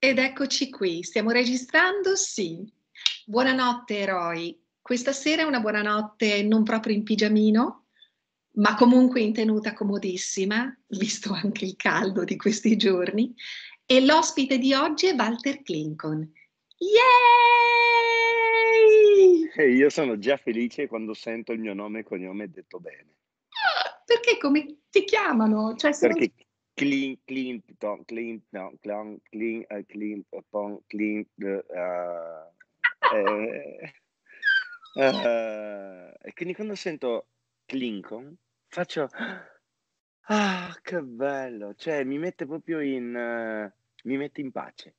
Ed eccoci qui, stiamo registrando? Sì. Buonanotte eroi. Questa sera è una buonanotte non proprio in pigiamino, ma comunque in tenuta comodissima, visto anche il caldo di questi giorni. E l'ospite di oggi è Walter Clincon. Yay! E eh, io sono già felice quando sento il mio nome e cognome detto bene. Ah, perché come ti chiamano? Cioè, perché non... Clint, Clinton, Clinton, Clinton, Clinton, Clinton, Clinton, uh, eh, uh, e quindi quando sento Clinton faccio ah che bello, cioè mi mette proprio in uh, mi mette in pace.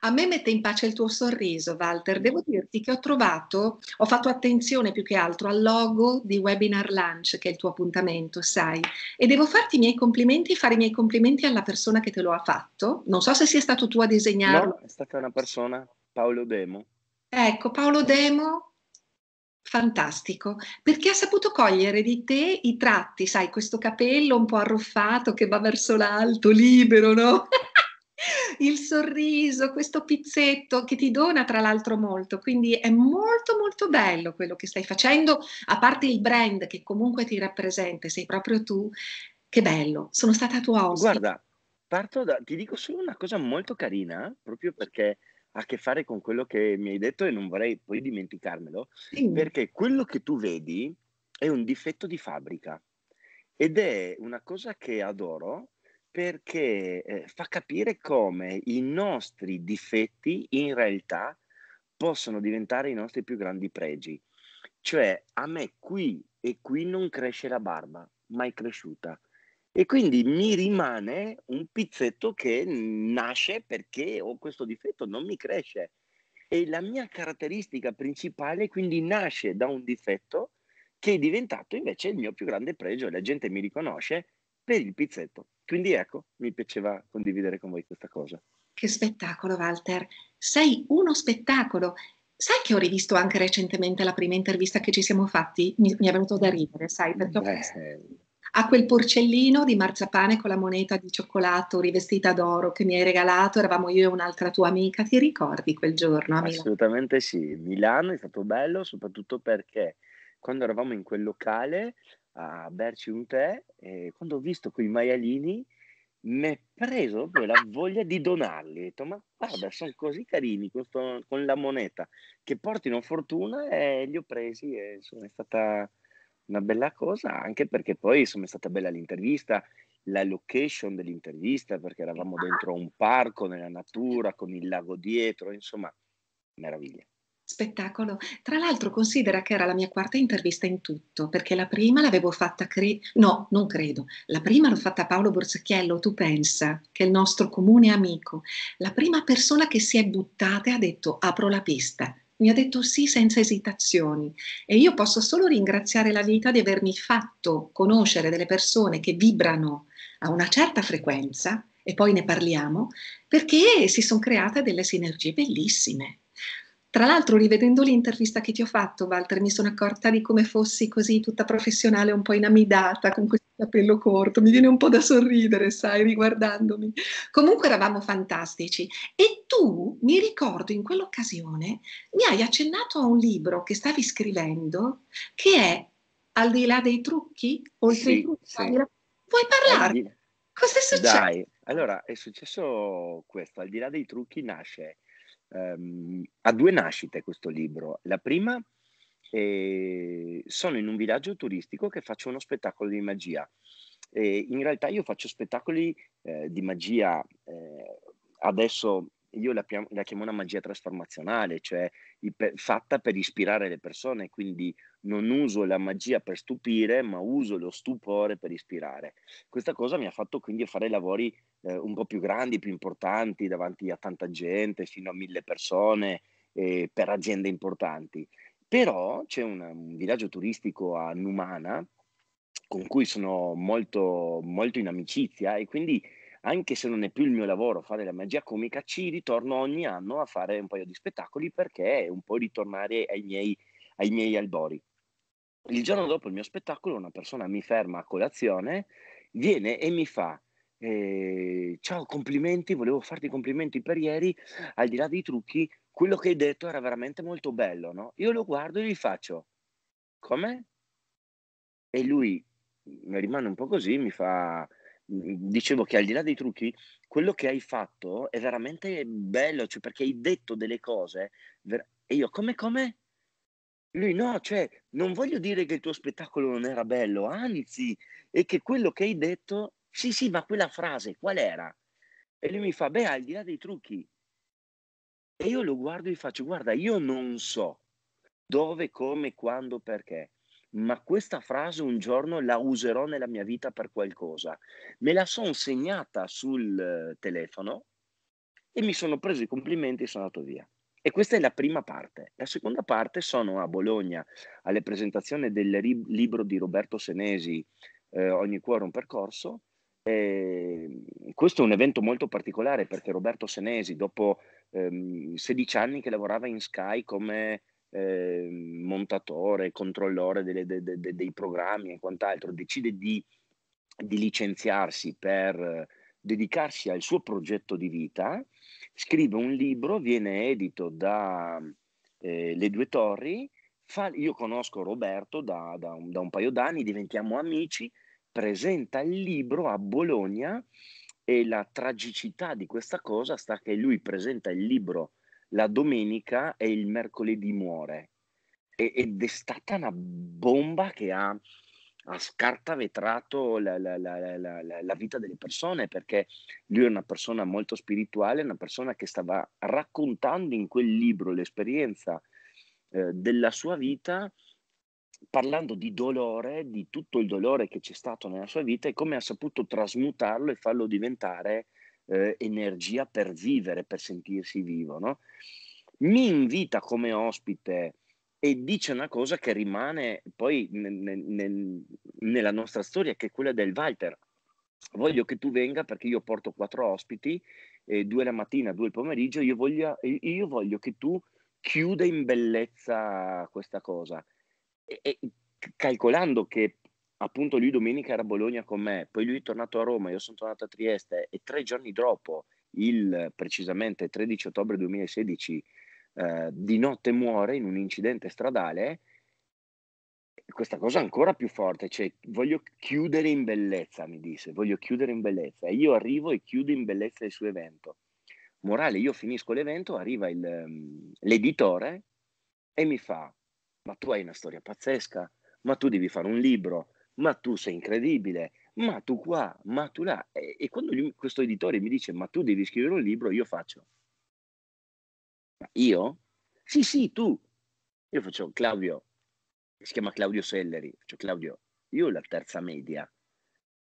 A me mette in pace il tuo sorriso, Walter. Devo mm. dirti che ho trovato, ho fatto attenzione più che altro al logo di Webinar Lunch, che è il tuo appuntamento, sai, e devo farti i miei complimenti e fare i miei complimenti alla persona che te lo ha fatto. Non so se sia stato tu a disegnarlo. No, è stata una persona, Paolo Demo. Ecco, Paolo mm. Demo, fantastico, perché ha saputo cogliere di te i tratti, sai, questo capello un po' arruffato che va verso l'alto, libero, no? il sorriso, questo pizzetto che ti dona tra l'altro molto, quindi è molto molto bello quello che stai facendo, a parte il brand che comunque ti rappresenta, sei proprio tu, che bello, sono stata tua ospite. Guarda, parto da, ti dico solo una cosa molto carina, proprio perché ha a che fare con quello che mi hai detto e non vorrei poi dimenticarmelo, sì. perché quello che tu vedi è un difetto di fabbrica ed è una cosa che adoro perché eh, fa capire come i nostri difetti in realtà possono diventare i nostri più grandi pregi. Cioè, a me qui e qui non cresce la barba, mai cresciuta. E quindi mi rimane un pizzetto che nasce perché ho questo difetto, non mi cresce. E la mia caratteristica principale quindi nasce da un difetto che è diventato invece il mio più grande pregio e la gente mi riconosce per il pizzetto. Quindi ecco, mi piaceva condividere con voi questa cosa. Che spettacolo, Walter. Sei uno spettacolo. Sai che ho rivisto anche recentemente la prima intervista che ci siamo fatti? Mi, mi è venuto da ridere, sai, perché Beh. a quel porcellino di marzapane con la moneta di cioccolato rivestita d'oro che mi hai regalato, eravamo io e un'altra tua amica, ti ricordi quel giorno? Assolutamente sì, Milano è stato bello soprattutto perché quando eravamo in quel locale a berci un tè e quando ho visto quei maialini mi è preso proprio la voglia di donarli. Ho detto, ma guarda, sono così carini questo, con la moneta che portino fortuna e li ho presi e insomma è stata una bella cosa, anche perché poi insomma è stata bella l'intervista, la location dell'intervista, perché eravamo dentro un parco, nella natura, con il lago dietro, insomma, meraviglia. Spettacolo. Tra l'altro considera che era la mia quarta intervista in tutto, perché la prima l'avevo fatta, cre- no, non credo, la prima l'ho fatta a Paolo Borsacchiello, tu pensa, che è il nostro comune amico. La prima persona che si è buttata e ha detto apro la pista. Mi ha detto sì senza esitazioni e io posso solo ringraziare la vita di avermi fatto conoscere delle persone che vibrano a una certa frequenza e poi ne parliamo perché si sono create delle sinergie bellissime. Tra l'altro, rivedendo l'intervista che ti ho fatto, Walter, mi sono accorta di come fossi così tutta professionale, un po' inamidata, con questo capello corto. Mi viene un po' da sorridere, sai, riguardandomi. Comunque eravamo fantastici. E tu, mi ricordo, in quell'occasione mi hai accennato a un libro che stavi scrivendo, che è Al di là dei trucchi? Oltre sì, i trucchi? Sì. Vuoi parlarne? Cos'è successo? Dai, allora è successo questo. Al di là dei trucchi nasce Um, ha due nascite questo libro. La prima eh, sono in un villaggio turistico che faccio uno spettacolo di magia. E in realtà io faccio spettacoli eh, di magia eh, adesso io la, la, chiamo una magia trasformazionale, cioè fatta per ispirare le persone, quindi non uso la magia per stupire, ma uso lo stupore per ispirare. Questa cosa mi ha fatto quindi fare lavori eh, un po' più grandi, più importanti, davanti a tanta gente, fino a mille persone, eh, per aziende importanti. Però c'è una, un villaggio turistico a Numana con cui sono molto, molto in amicizia e quindi anche se non è più il mio lavoro fare la magia comica, ci ritorno ogni anno a fare un paio di spettacoli perché è un po' ritornare ai miei, ai miei albori. Il giorno dopo il mio spettacolo una persona mi ferma a colazione, viene e mi fa eh, ciao complimenti, volevo farti complimenti per ieri, al di là dei trucchi, quello che hai detto era veramente molto bello, no? Io lo guardo e gli faccio come? E lui mi rimane un po' così, mi fa Mhmm, dicevo che al di là dei trucchi, quello che hai fatto è veramente bello, cioè perché hai detto delle cose ver- e io come come? Lui no, cioè non voglio dire che il tuo spettacolo non era bello, anzi, è che quello che hai detto, sì sì, ma quella frase qual era? E lui mi fa, beh, al di là dei trucchi. E io lo guardo e gli faccio, guarda, io non so dove, come, quando, perché, ma questa frase un giorno la userò nella mia vita per qualcosa. Me la sono segnata sul eh, telefono e mi sono preso i complimenti e sono andato via. E questa è la prima parte. La seconda parte sono a Bologna alle presentazioni del ri- libro di Roberto Senesi, eh, Ogni cuore un percorso. E ehm, questo è un evento molto particolare perché Roberto Senesi, dopo ehm, 16 anni che lavorava in Sky come eh, montatore, controllore delle, de, de, de, dei programmi e quant'altro, decide di, di licenziarsi per dedicarsi al suo progetto di vita, scrive un libro, viene edito da eh, Le Due Torri, fa, io conosco Roberto da, da, un, da un, paio d'anni, diventiamo amici, presenta il libro a Bologna e la tragicità di questa cosa sta che lui presenta il libro la domenica e il mercoledì muore. ed è stata una bomba che ha, ha scartavetrato la, la, la, la, vita delle persone perché lui è una persona molto spirituale, una persona che stava raccontando in quel libro l'esperienza eh, della sua vita parlando di dolore, di tutto il dolore che c'è stato nella sua vita e come ha saputo trasmutarlo e farlo diventare eh, energia per vivere, per sentirsi vivo. No? Mi invita come ospite e dice una cosa che rimane poi nel, nel, nella nostra storia, che è quella del Walter. Voglio che tu venga perché io porto quattro ospiti, eh, due la mattina, due il pomeriggio, io voglio, io voglio che tu chiuda in bellezza questa cosa. E, e, calcolando che appunto lui domenica era a Bologna con me, poi lui è tornato a Roma, io sono tornato a Trieste e tre giorni dopo, il precisamente 13 ottobre 2016, eh, di notte muore in un incidente stradale, questa cosa è ancora più forte, cioè voglio chiudere in bellezza, mi disse, voglio chiudere in bellezza. E io arrivo e chiudo in bellezza il suo evento. Morale, io finisco l'evento, arriva il, mm, l'editore e mi fa, ma tu hai una storia pazzesca, ma tu devi fare un libro, ma tu sei incredibile, ma tu qua, ma tu là. E, e quando gli, questo editore mi dice, ma tu devi scrivere un libro, io faccio. Ma io? Sì, sì, tu. Io faccio Claudio, si chiama Claudio Selleri, faccio Claudio, io ho la terza media,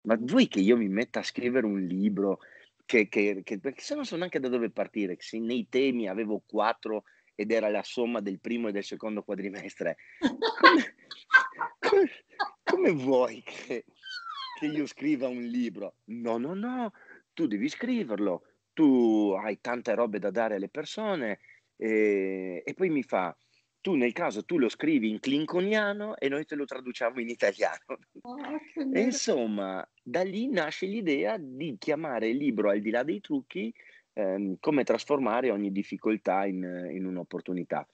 ma vuoi che io mi metta a scrivere un libro? Che, che, che, perché se non so neanche da dove partire, se nei temi avevo quattro ed era la somma del primo e del secondo quadrimestre. Come, come, come vuoi che, che io scriva un libro? No, no, no, tu devi scriverlo, tu hai tante robe da dare alle persone e, e poi mi fa, tu nel caso tu lo scrivi in clinconiano e noi te lo traduciamo in italiano. Oh, e insomma, da lì nasce l'idea di chiamare il libro al di là dei trucchi, ehm, come trasformare ogni difficoltà in, in un'opportunità.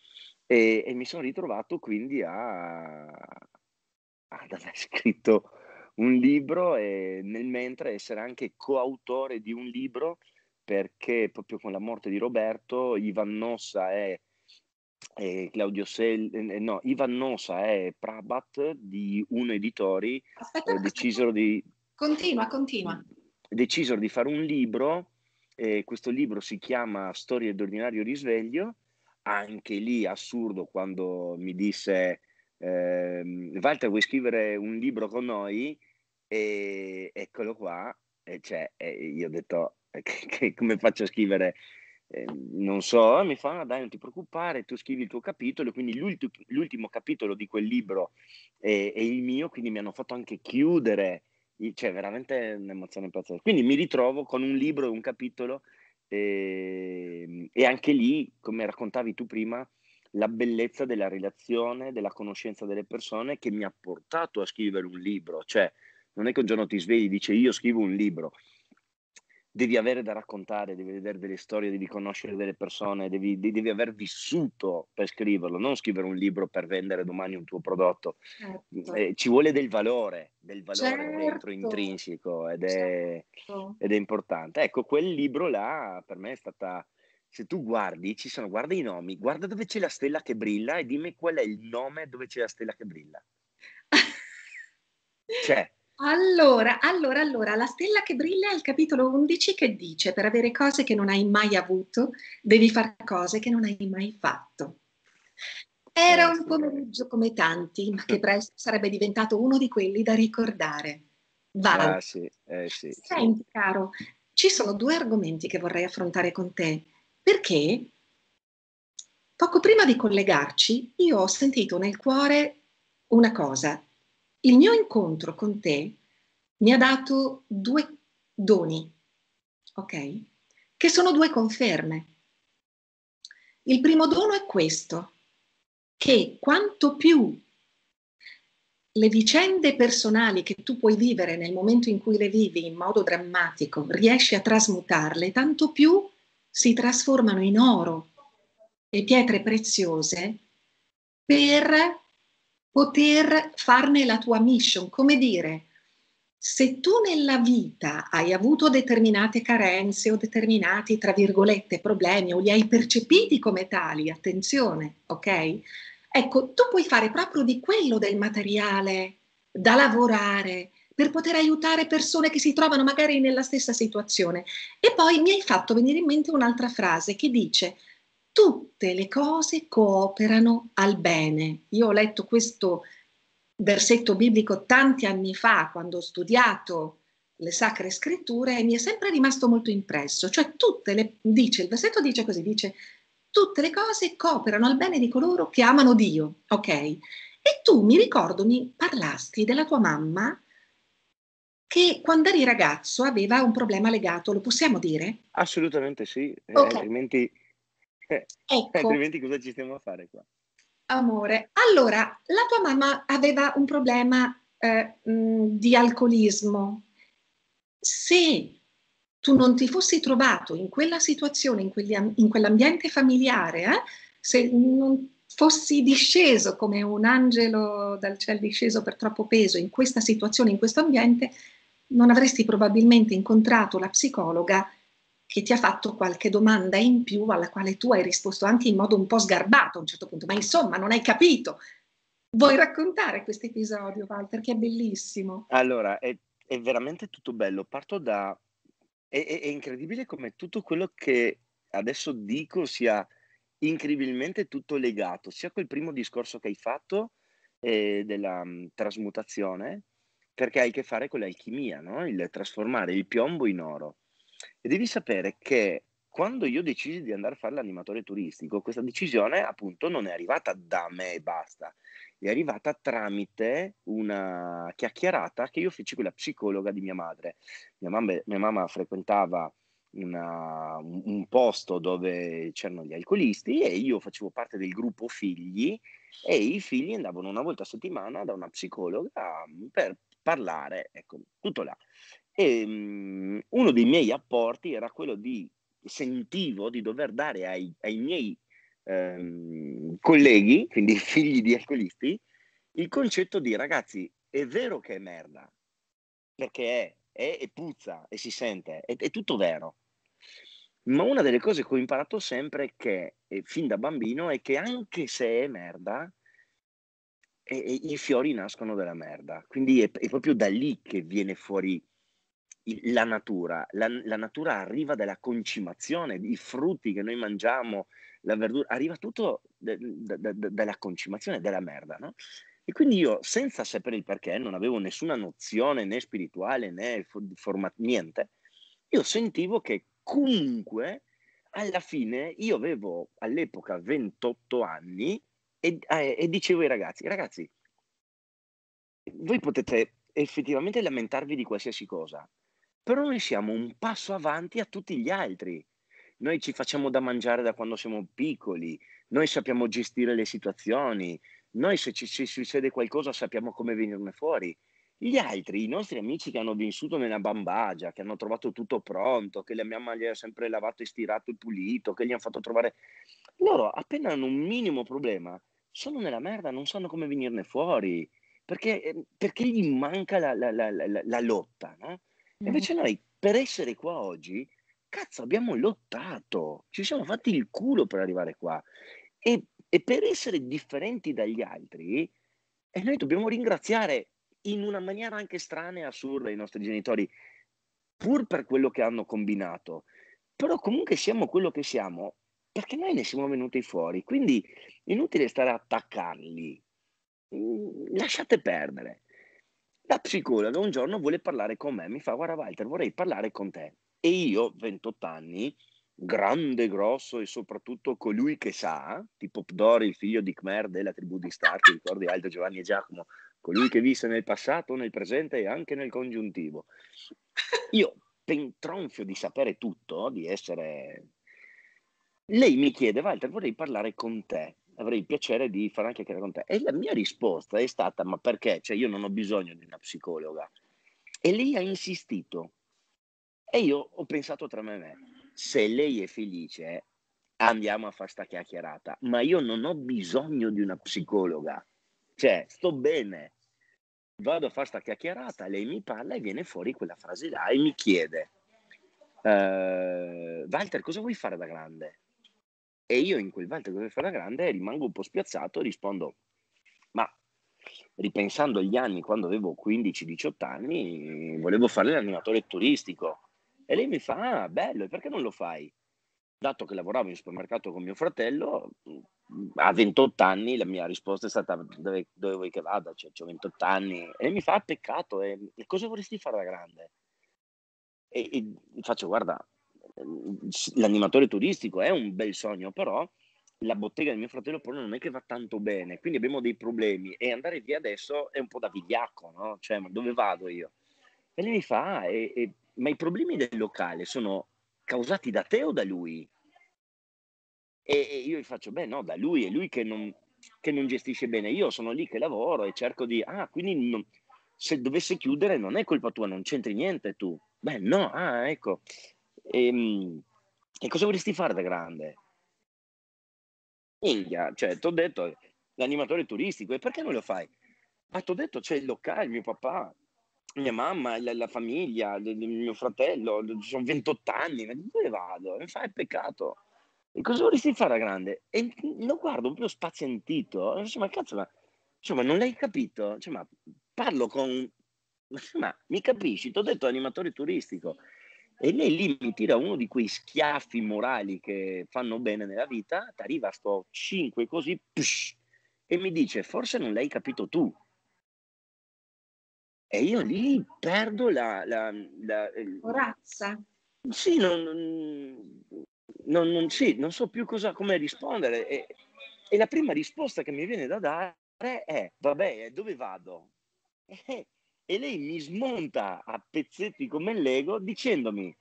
E, e, mi sono ritrovato quindi a, ad ah, aver scritto un libro e nel mentre essere anche coautore di un libro perché proprio con la morte di Roberto Ivan Nossa e, e Claudio Sel eh, eh, no, Ivan Nossa e Prabat di Uno Editori eh, decisero di continua, continua decisero di fare un libro eh, questo libro si chiama Storie d'ordinario risveglio anche lì assurdo quando mi disse eh, Walter vuoi scrivere un libro con noi? E eccolo qua, e cioè, e io ho detto eh, che, che come faccio a scrivere? Eh, non so, mi fa, no, ah, dai, non ti preoccupare, tu scrivi il tuo capitolo, quindi l'ultimo, l'ultimo capitolo di quel libro è, è, il mio, quindi mi hanno fatto anche chiudere, cioè veramente un'emozione pazzesca. Quindi mi ritrovo con un libro e un capitolo eh, e anche lì, come raccontavi tu prima, la bellezza della relazione, della conoscenza delle persone che mi ha portato a scrivere un libro. Cioè, non è che un giorno ti svegli e dici io scrivo un libro. Devi avere da raccontare, devi vedere delle storie, devi conoscere delle persone, devi, devi aver vissuto per scriverlo, non scrivere un libro per vendere domani un tuo prodotto. Certo. Eh, ci vuole del valore, del valore certo. dentro intrinseco ed certo. ed è importante. Ecco, quel libro là per me è stata se tu guardi, ci sono, guarda i nomi, guarda dove c'è la stella che brilla e dimmi qual è il nome dove c'è la stella che brilla. c'è. Cioè allora, allora, allora, la stella che brilla è il capitolo 11 che dice per avere cose che non hai mai avuto devi fare cose che non hai mai fatto. Era un certo. pomeriggio come tanti, ma che mm. presto sarebbe diventato uno di quelli da ricordare. Vale. Ah, sì, eh, sì, Senti, caro, ci sono due argomenti che vorrei affrontare con te. Perché poco prima di collegarci io ho sentito nel cuore una cosa. Il mio incontro con te mi ha dato due doni, ok? Che sono due conferme. Il primo dono è questo, che quanto più le vicende personali che tu puoi vivere nel momento in cui le vivi in modo drammatico, riesci a trasmutarle, tanto più si trasformano in oro e pietre preziose per poter farne la tua mission. Come dire, se tu nella vita hai avuto determinate carenze o determinati, tra virgolette, problemi o li hai percepiti come tali, attenzione, ok? Ecco, tu puoi fare proprio di quello del materiale da lavorare, per poter aiutare persone che si trovano magari nella stessa situazione. E poi mi hai fatto venire in mente un'altra frase che dice tutte le cose cooperano al bene. Io ho letto questo versetto biblico tanti anni fa quando ho studiato le sacre scritture e mi è sempre rimasto molto impresso, cioè tutte le dice il versetto dice così, dice tutte le cose cooperano al bene di coloro che amano Dio, ok? E tu mi ricordo mi parlasti della tua mamma che quando eri ragazzo aveva un problema legato, lo possiamo dire? Assolutamente sì, eh, okay. eh, altrimenti, eh, ecco. altrimenti cosa ci stiamo a fare qua? Amore, allora, la tua mamma aveva un problema eh, mh, di alcolismo. Se tu non ti fossi trovato in quella situazione, in, quegli, in quell'ambiente familiare, eh, se non fossi disceso come un angelo dal cielo disceso per troppo peso in questa situazione, in questo ambiente, non avresti probabilmente incontrato la psicologa che ti ha fatto qualche domanda in più alla quale tu hai risposto anche in modo un po' sgarbato a un certo punto, ma insomma non hai capito. Vuoi raccontare questo episodio, Walter, che è bellissimo? Allora, è, è veramente tutto bello. Parto da... È, è, è incredibile come tutto quello che adesso dico sia incredibilmente tutto legato, sia quel primo discorso che hai fatto eh, della mh, mm, trasmutazione, perché hai a che fare con l'alchimia, no? il trasformare il piombo in oro. E devi sapere che quando io decisi di andare a fare l'animatore turistico, questa decisione appunto non è arrivata da me e basta, è arrivata tramite una chiacchierata che io feci con la psicologa di mia madre. Mia mamma, mia mamma frequentava una, un posto dove c'erano gli alcolisti e io facevo parte del gruppo figli e i figli andavano una volta a settimana da una psicologa per parlare, ecco, tutto là. E, um, uno dei miei apporti era quello di sentivo di dover dare ai, ai miei ehm, colleghi, quindi figli di alcolisti, il concetto di ragazzi, è vero che è merda, perché è, è e puzza e si sente, è, è, tutto vero. Ma una delle cose che ho imparato sempre è che, fin da bambino, è che anche se è merda, e, e i fiori nascono dalla merda. Quindi è, è, proprio da lì che viene fuori il, la natura. La, la, natura arriva dalla concimazione, i frutti che noi mangiamo, la verdura, arriva tutto dalla concimazione della merda, no? E quindi io, senza sapere il perché, non avevo nessuna nozione né spirituale né forma, niente, io sentivo che comunque alla fine io avevo all'epoca 28 anni e, eh, e dicevo ai ragazzi, ragazzi, voi potete effettivamente lamentarvi di qualsiasi cosa, però noi siamo un passo avanti a tutti gli altri. Noi ci facciamo da mangiare da quando siamo piccoli, noi sappiamo gestire le situazioni, noi se ci, ci succede qualcosa sappiamo come venirne fuori. Gli altri, i nostri amici che hanno vissuto nella bambagia, che hanno trovato tutto pronto, che la mia mamma gli ha sempre lavato e stirato e pulito, che gli hanno fatto trovare... Loro appena hanno un minimo problema sono nella merda, non sanno come venirne fuori, perché, eh, perché gli manca la, la, la, la lotta. No? Mm. Invece noi, per essere qua oggi, cazzo, abbiamo lottato, ci siamo fatti il culo per arrivare qua. E, e per essere differenti dagli altri, e eh, noi dobbiamo ringraziare in una maniera anche strana e assurda i nostri genitori, pur per quello che hanno combinato. Però comunque siamo quello che siamo perché noi ne siamo venuti fuori, quindi inutile stare a attaccarli, mm, lasciate perdere. La psicologa un giorno vuole parlare con me, mi fa guarda Walter vorrei parlare con te e io, 28 anni, grande, grosso e soprattutto colui che sa, tipo Pdori, il figlio di Khmer della tribù di Star, ti ricordi Aldo, Giovanni e Giacomo, colui che visse nel passato, nel presente e anche nel congiuntivo. Io, pentronfio di sapere tutto, di essere lei mi chiede, Walter, vorrei parlare con te, avrei il piacere di fare una chiacchiera con te. E la mia risposta è stata, ma perché? Cioè, io non ho bisogno di una psicologa. E lei ha insistito. E io ho pensato tra me e me, se lei è felice, andiamo a fare sta chiacchierata, ma io non ho bisogno di una psicologa. Cioè, sto bene, vado a fare sta chiacchierata, lei mi parla e viene fuori quella frase là e mi chiede, uh, Walter, cosa vuoi fare da grande? E io in quel Walter dove fa la grande rimango un po' spiazzato e rispondo, ma ripensando agli anni quando avevo 15-18 anni, volevo fare l'animatore turistico. E lei mi fa, ah, bello, e perché non lo fai? Dato che lavoravo in supermercato con mio fratello, a 28 anni la mia risposta è stata dove, dove vuoi che vada, cioè ho 28 anni. E mi fa, ah, peccato, eh, e, cosa vorresti fare da grande? E, e faccio, guarda, l'animatore turistico è un bel sogno, però la bottega di mio fratello Polo non è che va tanto bene, quindi abbiamo dei problemi e andare via adesso è un po' da vigliacco, no? Cioè, ma dove vado io? E lei mi fa, ah, e, e, ma i problemi del locale sono causati da te o da lui? E, e io gli faccio, beh no, da lui, è lui che non, che non, gestisce bene, io sono lì che lavoro e cerco di, ah, quindi non, se dovesse chiudere non è colpa tua, non c'entri niente tu. Beh no, ah, ecco. E, ehm, e cosa vorresti fare da grande? India, cioè, ti ho detto, l'animatore turistico, e perché non lo fai? Ma ti ho detto, c'è il locale, mio papà, mia mamma, la, la famiglia, il, il mio fratello, sono 28 anni, ma dove vado? Mi fa, è peccato. E cosa vorresti fare da grande? E lo guardo un po' spazientito, e dice, ma cazzo, ma, cioè, non l'hai capito? Cioè, ma parlo con... ma mi capisci? Ti ho detto animatore turistico. E lei lì mi tira uno di quei schiaffi morali che fanno bene nella vita, ti a sto 5 così, psh, e mi dice, forse non l'hai capito tu. E io lì perdo la... la, la, Corazza. Sì, non, non, non, sì, non so più cosa, come rispondere. E, e la prima risposta che mi viene da dare è, vabbè, dove vado? E, e lei mi smonta a pezzetti come il Lego dicendomi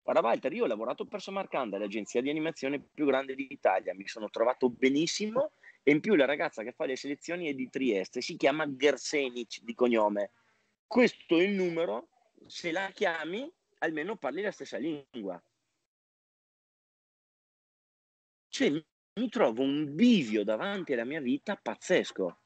guarda Walter io ho lavorato per Samarcanda l'agenzia di animazione più grande d'Italia mi sono trovato benissimo e in più la ragazza che fa le selezioni è di Trieste si chiama Gersenic di cognome questo è il numero se la chiami almeno parli la stessa lingua cioè mi trovo un bivio davanti alla mia vita pazzesco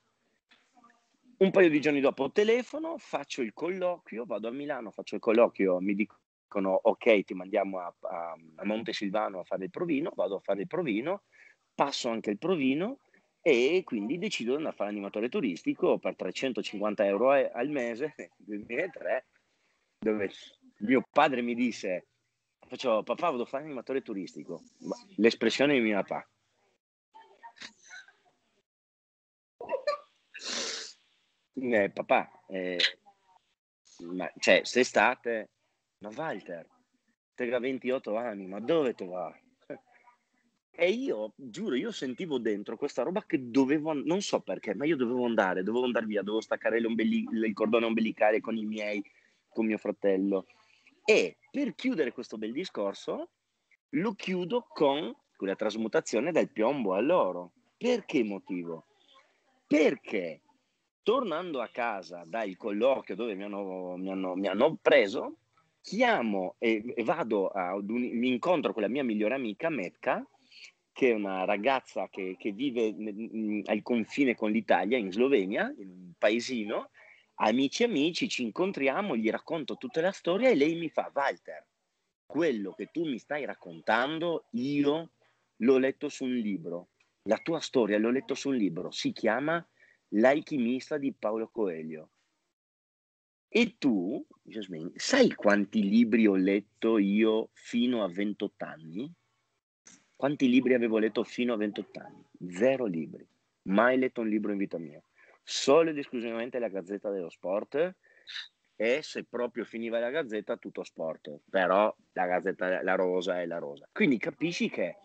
un paio di giorni dopo telefono, faccio il colloquio, vado a Milano, faccio il colloquio, mi dicono ok ti mandiamo a, a, a Montesilvano a fare il provino, vado a fare il provino, passo anche il provino e quindi decido di andare a fare animatore turistico per 350 euro al mese 2003 dove mio padre mi disse faccio papà vado a fare animatore turistico l'espressione di mio papà eh, papà, eh, ma, cioè, se state, ma Walter, te ha 28 anni, ma dove te va? E io, giuro, io sentivo dentro questa roba che dovevo, non so perché, ma io dovevo andare, dovevo andare via, dovevo staccare il cordone ombelicale con i miei, con mio fratello. E per chiudere questo bel discorso, lo chiudo con quella trasmutazione dal piombo all'oro. Perché motivo? Perché Tornando a casa dal colloquio dove mi hanno, mi hanno, mi hanno preso, chiamo e, e vado ad un mi incontro con la mia migliore amica Metka, che è una ragazza che, che vive mh, mm, al confine con l'Italia, in Slovenia, in un paesino. Amici amici, ci incontriamo, gli racconto tutta la storia e lei mi fa, Walter, quello che tu mi stai raccontando, io l'ho letto su un libro. La tua storia l'ho letto su un libro, si chiama L'alchimista di Paolo Coelho. E tu, Jasmine, sai quanti libri ho letto io fino a 28 anni? Quanti libri avevo letto fino a 28 anni? Zero libri. Mai letto un libro in vita mia. Solo ed esclusivamente la Gazzetta dello Sport e se proprio finiva la Gazzetta tutto sport. Però la Gazzetta, la Rosa è la Rosa. Quindi capisci che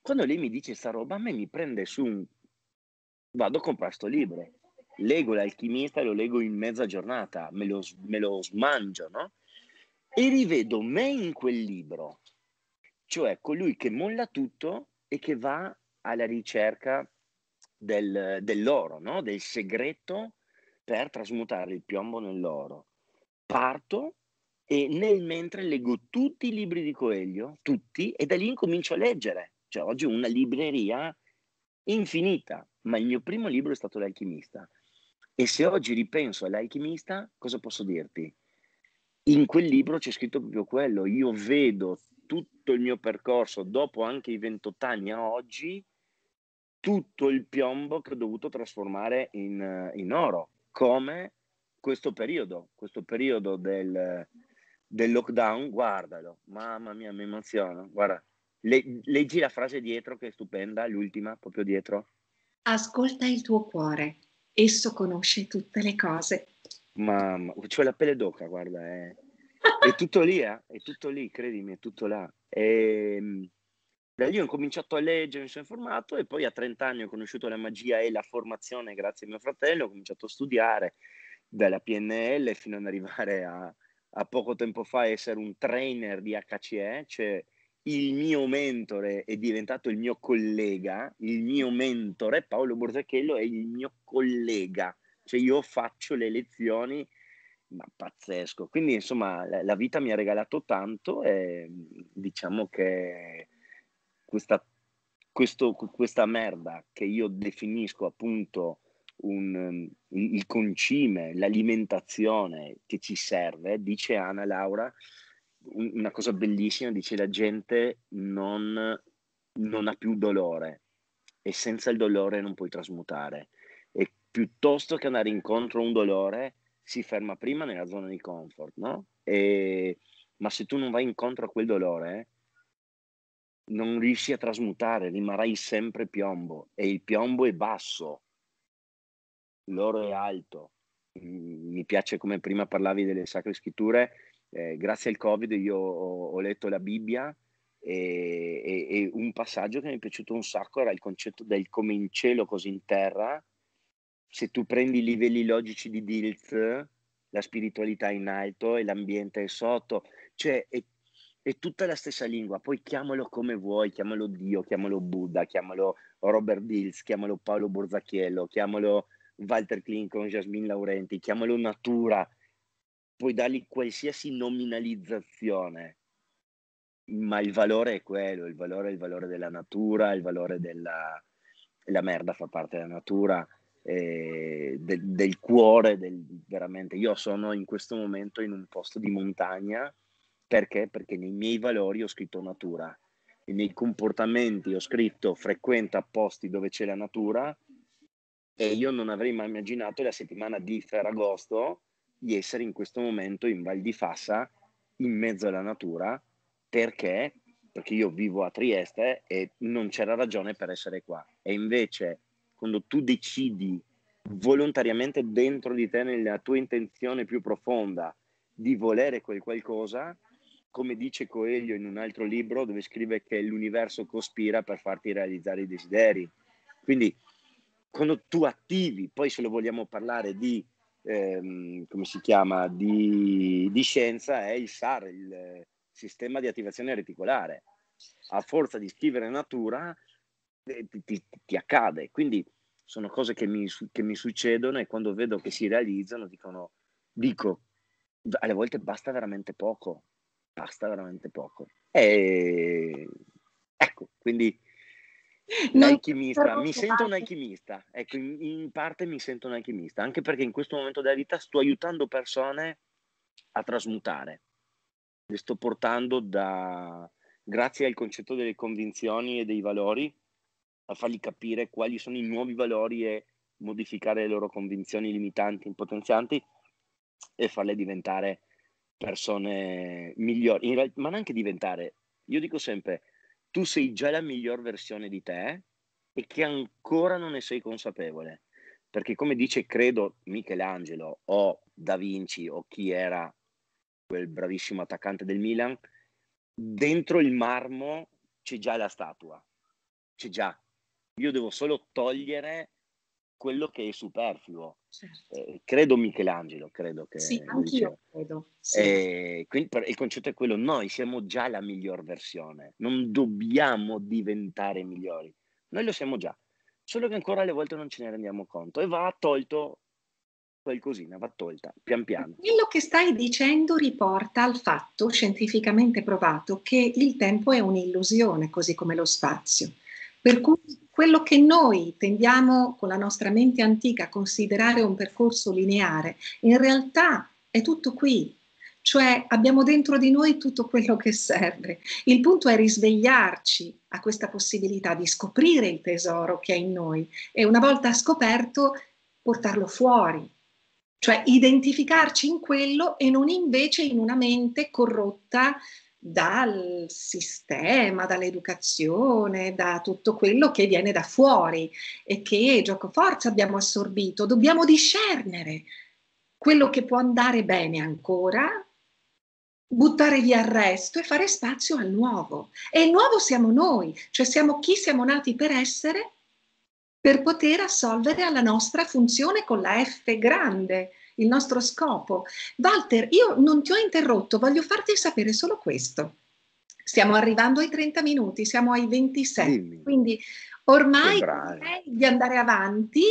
quando lei mi dice sta roba a me mi prende su un vado a comprare sto libro. Leggo l'alchimista e lo leggo in mezza giornata, me lo, me lo smangio, no? E rivedo me in quel libro, cioè colui che molla tutto e che va alla ricerca del, dell'oro, no? del segreto per trasmutare il piombo nell'oro. Parto e nel mentre leggo tutti i libri di Coelho, tutti, e da lì incomincio a leggere. Cioè oggi una libreria infinita ma il mio primo libro è stato L'alchimista. E se oggi ripenso all'alchimista, cosa posso dirti? In quel libro c'è scritto proprio quello, io vedo tutto il mio percorso, dopo anche i 28 anni a oggi, tutto il piombo che ho dovuto trasformare in, eh, in oro, come questo periodo, questo periodo del, del lockdown, guardalo, mamma mia, mi emoziona, guarda, le, leggi la frase dietro che è stupenda, l'ultima, proprio dietro, Ascolta il tuo cuore, esso conosce tutte le cose. Mamma, c'ho la pelle d'oca, guarda, eh. è tutto lì, eh? è tutto lì, credimi, è tutto là. E, ehm, da lì ho cominciato a leggere, mi sono informato e poi a 30 anni ho conosciuto la magia e la formazione grazie a mio fratello, ho cominciato a studiare dalla PNL fino ad arrivare a, a poco tempo fa a essere un trainer di HCE, cioè il mio mentore è diventato il mio collega, il mio mentore Paolo Borsacchello è il mio collega, cioè io faccio le lezioni, ma pazzesco. Quindi insomma la, la vita mi ha regalato tanto e diciamo che questa, questo, questa merda che io definisco appunto un, il concime, l'alimentazione che ci serve, dice Anna Laura, una cosa bellissima, dice la gente non, non ha più dolore e senza il dolore non puoi trasmutare. E piuttosto che andare incontro a un dolore, si ferma prima nella zona di comfort, no? E, ma se tu non vai incontro a quel dolore, non riesci a trasmutare, rimarrai sempre piombo e il piombo è basso, l'oro è alto. Mi piace come prima parlavi delle sacre scritture, eh, grazie al Covid io ho, ho letto la Bibbia e, e, e, un passaggio che mi è piaciuto un sacco era il concetto del come in cielo così in terra. Se tu prendi i livelli logici di Dilt, la spiritualità è in alto e l'ambiente è sotto, cioè è, è tutta la stessa lingua. Poi chiamalo come vuoi, chiamalo Dio, chiamalo Buddha, chiamalo Robert Dills, chiamalo Paolo Borzacchiello, chiamalo Walter Kling con Jasmine Laurenti, chiamalo Natura puoi dargli qualsiasi nominalizzazione, ma il valore è quello, il valore è il valore della natura, il valore della... la merda fa parte della natura, eh, de, del cuore, del, veramente. Io sono in questo momento in un posto di montagna, perché? Perché nei miei valori ho scritto natura e nei comportamenti ho scritto frequenta posti dove c'è la natura e io non avrei mai immaginato la settimana di Ferragosto di essere in questo momento in Val di Fassa, in mezzo alla natura, perché? Perché io vivo a Trieste e non c'era ragione per essere qua. E invece, quando tu decidi volontariamente dentro di te, nella tua intenzione più profonda, di volere quel qualcosa, come dice Coelho in un altro libro dove scrive che l'universo cospira per farti realizzare i desideri. Quindi quando tu attivi, poi se lo vogliamo parlare di ehm, come si chiama, di, di, scienza è il SAR, il sistema di attivazione reticolare. A forza di scrivere natura eh, ti, ti, ti accade. Quindi sono cose che mi, che mi, succedono e quando vedo che si realizzano dicono, dico, alle volte basta veramente poco, basta veramente poco. E ecco, quindi alchimista, mi sento un alchimista, ecco, in, in, parte mi sento un alchimista, anche perché in questo momento della vita sto aiutando persone a trasmutare, le sto portando da, grazie al concetto delle convinzioni e dei valori, a fargli capire quali sono i nuovi valori e modificare le loro convinzioni limitanti, impotenzianti e farle diventare persone migliori, realtà, ma neanche diventare, io dico sempre, tu sei già la miglior versione di te e che ancora non ne sei consapevole. Perché come dice, credo, Michelangelo o Da Vinci o chi era quel bravissimo attaccante del Milan, dentro il marmo c'è già la statua, c'è già. Io devo solo togliere quello che è superfluo. Certo. Eh, credo Michelangelo, credo che... Sì, anch'io credo. Sì. Eh, quindi, per, il concetto è quello, noi siamo già la miglior versione, non dobbiamo diventare migliori, noi lo siamo già, solo che ancora alle volte non ce ne rendiamo conto e va tolto qualcosina, va tolta, pian piano. Quello che stai dicendo riporta al fatto scientificamente provato che il tempo è un'illusione, così come lo spazio. Per cui quello che noi tendiamo con la nostra mente antica a considerare un percorso lineare, in realtà è tutto qui, cioè abbiamo dentro di noi tutto quello che serve. Il punto è risvegliarci a questa possibilità di scoprire il tesoro che è in noi e una volta scoperto portarlo fuori, cioè identificarci in quello e non invece in una mente corrotta dal sistema, dall'educazione, da tutto quello che viene da fuori e che gioco forza abbiamo assorbito. Dobbiamo discernere quello che può andare bene ancora, buttare via il resto e fare spazio al nuovo. E il nuovo siamo noi, cioè siamo chi siamo nati per essere per poter assolvere alla nostra funzione con la F grande il nostro scopo. Walter, io non ti ho interrotto, voglio farti sapere solo questo. Stiamo arrivando ai 30 minuti, siamo ai 26, Dimmi. quindi ormai direi di andare avanti.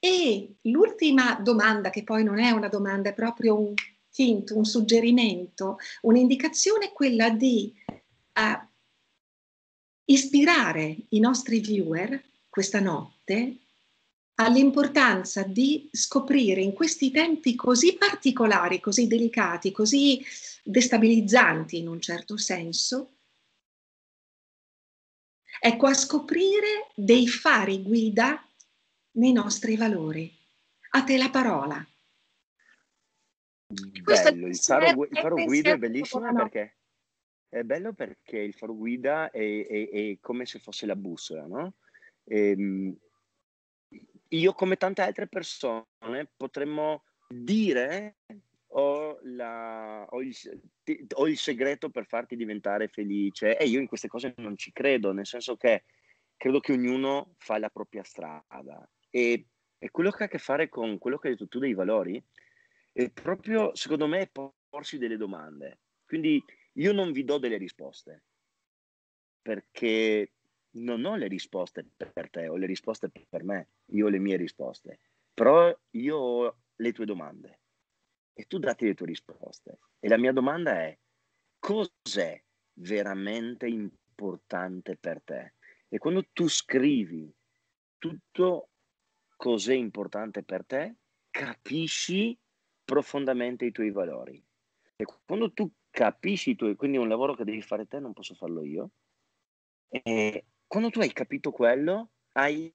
E l'ultima domanda, che poi non è una domanda, è proprio un hint, un suggerimento, un'indicazione, è quella di uh, ispirare i nostri viewer questa notte all'importanza di scoprire in questi tempi così particolari, così delicati, così destabilizzanti in un certo senso, ecco a scoprire dei fari guida nei nostri valori. A te la parola. Mm, bello, il faro, il faro guida è bellissimo perché è bello perché il faro guida è, è, è come se fosse la bussola, no? E, ehm, io come tante altre persone potremmo dire ho, la, ho, il, ti, ho, il, segreto per farti diventare felice e io in queste cose non ci credo, nel senso che credo che ognuno fa la propria strada e, e quello che ha a che fare con quello che hai detto tu dei valori è proprio, secondo me, porsi delle domande. Quindi io non vi do delle risposte perché non ho le risposte per te, ho le risposte per me, io ho le mie risposte, però io ho le tue domande e tu dati le tue risposte. E la mia domanda è, cos'è veramente importante per te? E quando tu scrivi tutto cos'è importante per te, capisci profondamente i tuoi valori. E quando tu capisci i tuoi, quindi è un lavoro che devi fare te, non posso farlo io, e quando tu hai capito quello, hai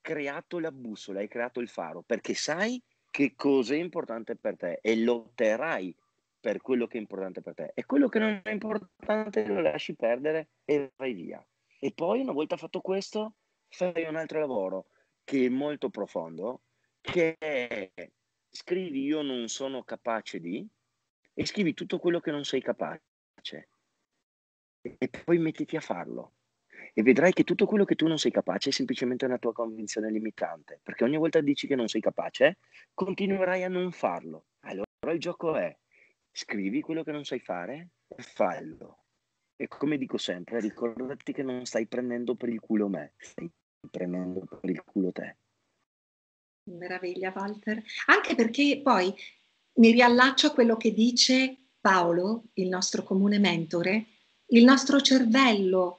creato la bussola, hai creato il faro, perché sai che cosa è importante per te e lotterai per quello che è importante per te. E quello che non è importante lo lasci perdere e vai via. E poi, una volta fatto questo, fai un altro lavoro che è molto profondo, che è scrivi io non sono capace di e scrivi tutto quello che non sei capace e poi mettiti a farlo e vedrai che tutto quello che tu non sei capace è semplicemente una tua convinzione limitante, perché ogni volta dici che non sei capace, continuerai a non farlo. Allora il gioco è, scrivi quello che non sai fare e fallo. E come dico sempre, ricordati che non stai prendendo per il culo me, stai prendendo per il culo te. Meraviglia Walter, anche perché poi mi riallaccio a quello che dice Paolo, il nostro comune mentore, il nostro cervello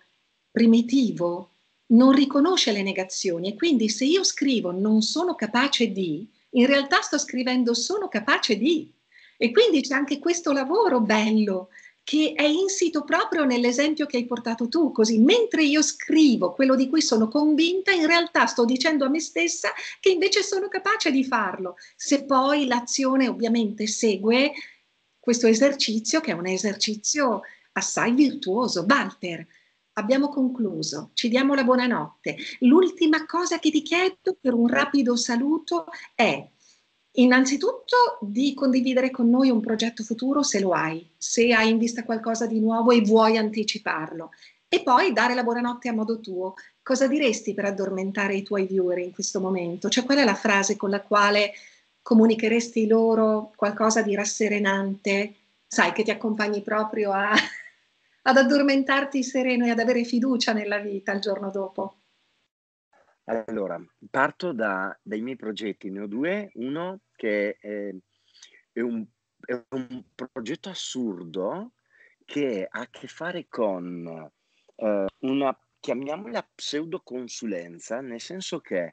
primitivo non riconosce le negazioni e quindi se io scrivo non sono capace di, in realtà sto scrivendo sono capace di. E quindi c'è anche questo lavoro bello che è insito proprio nell'esempio che hai portato tu, così mentre io scrivo quello di cui sono convinta, in realtà sto dicendo a me stessa che invece sono capace di farlo. Se poi l'azione ovviamente segue questo esercizio, che è un esercizio assai virtuoso. Walter, abbiamo concluso, ci diamo la buonanotte. L'ultima cosa che ti chiedo per un rapido saluto è innanzitutto di condividere con noi un progetto futuro se lo hai, se hai in vista qualcosa di nuovo e vuoi anticiparlo. E poi dare la buonanotte a modo tuo. Cosa diresti per addormentare i tuoi viewer in questo momento? Cioè qual è la frase con la quale comunicheresti loro qualcosa di rasserenante? Sai che ti accompagni proprio a ad addormentarti sereno e ad avere fiducia nella vita il giorno dopo? Allora, parto da, dai miei progetti, ne ho due, uno che è, è, un, è un, progetto assurdo che ha a che fare con eh, una, chiamiamola pseudoconsulenza, nel senso che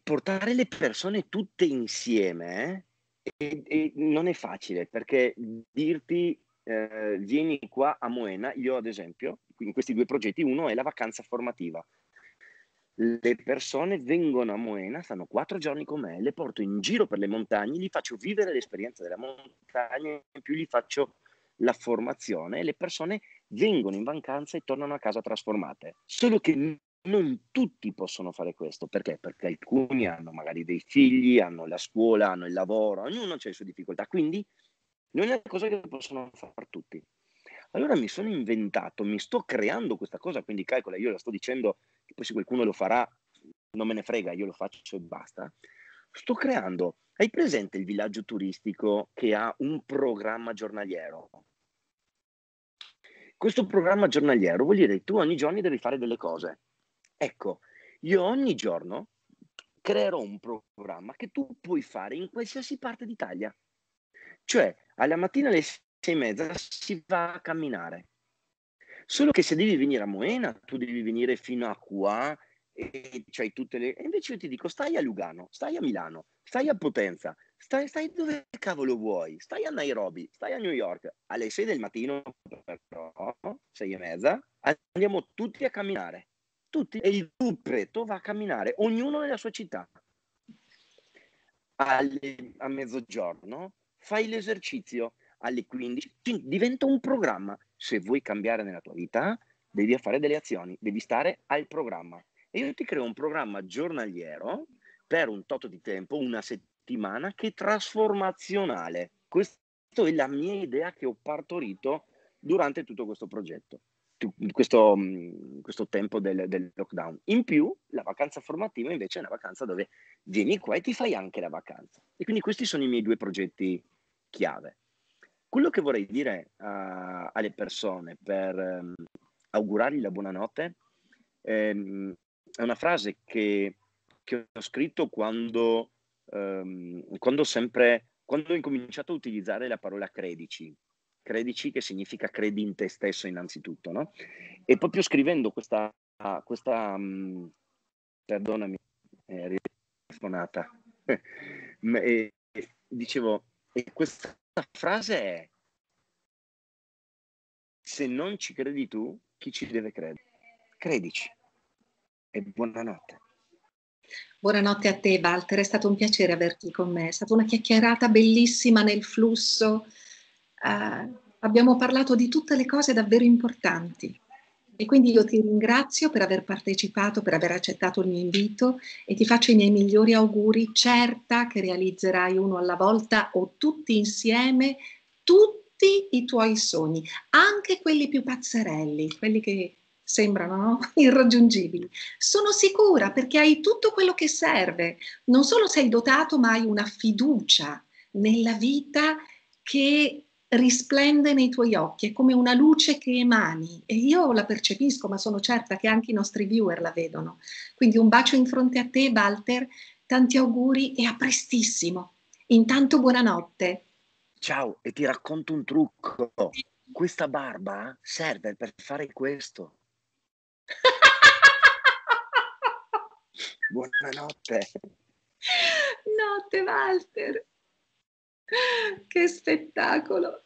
portare le persone tutte insieme eh, e, e non è facile perché dirti eh, vieni qua a Moena, io ad esempio, in questi due progetti, uno è la vacanza formativa. Le persone vengono a Moena, stanno quattro giorni con me, le porto in giro per le montagne, gli faccio vivere l'esperienza della montagna, in più gli faccio la formazione e le persone vengono in vacanza e tornano a casa trasformate. Solo che non tutti possono fare questo perché? Perché alcuni hanno magari dei figli, hanno la scuola, hanno il lavoro, ognuno ha le sue difficoltà. Quindi non è una cosa che possono fare tutti. Allora mi sono inventato, mi sto creando questa cosa, quindi calcola, io la sto dicendo, che poi se qualcuno lo farà, non me ne frega, io lo faccio e basta. Sto creando, hai presente il villaggio turistico che ha un programma giornaliero? Questo programma giornaliero vuol dire che tu ogni giorno devi fare delle cose. Ecco, io ogni giorno creerò un programma che tu puoi fare in qualsiasi parte d'Italia. Cioè, alla mattina alle sei e mezza si va a camminare. Solo che se devi venire a Moena, tu devi venire fino a qua e c'hai tutte le... E invece io ti dico, stai a Lugano, stai a Milano, stai a Potenza, stai, stai dove cavolo vuoi, stai a Nairobi, stai a New York. Alle sei del mattino, però, sei e mezza, andiamo tutti a camminare. Tutti. E il gruppo va a camminare, ognuno nella sua città. Alle, a mezzogiorno fai l'esercizio alle 15, diventa un programma. Se vuoi cambiare nella tua vita, devi fare delle azioni, devi stare al programma. E io ti creo un programma giornaliero per un tot di tempo, una settimana, che è trasformazionale. Questa è la mia idea che ho partorito durante tutto questo progetto questo, mm, questo, tempo del, del, lockdown. In più, la vacanza formativa invece è una vacanza dove vieni qua e ti fai anche la vacanza. E quindi questi sono i miei due progetti chiave. Quello che vorrei dire uh, alle persone per um, augurargli la buonanotte um, è una frase che, che ho scritto quando, um, quando, sempre, quando ho incominciato a utilizzare la parola credici credici, che significa credi in te stesso innanzitutto, no? E proprio scrivendo questa, questa mh, mm, perdonami, eh, telefonata, dicevo, e questa frase è, se non ci credi tu, chi ci deve credere? Credici. E buonanotte. Buonanotte a te Walter, è stato un piacere averti con me, è stata una chiacchierata bellissima nel flusso. Uh, abbiamo parlato di tutte le cose davvero importanti. E quindi io ti ringrazio per aver partecipato, per aver accettato il mio invito e ti faccio i miei migliori auguri, certa che realizzerai uno alla volta o tutti insieme tutti i tuoi sogni, anche quelli più pazzerelli, quelli che sembrano no? irraggiungibili. Sono sicura perché hai tutto quello che serve. Non solo sei dotato, ma hai una fiducia nella vita che risplende nei tuoi occhi, è come una luce che emani e io la percepisco, ma sono certa che anche i nostri viewer la vedono. Quindi un bacio in fronte a te, Walter, tanti auguri e a prestissimo. Intanto buonanotte. Ciao e ti racconto un trucco. Questa barba serve per fare questo. buonanotte. Notte Walter che spettacolo!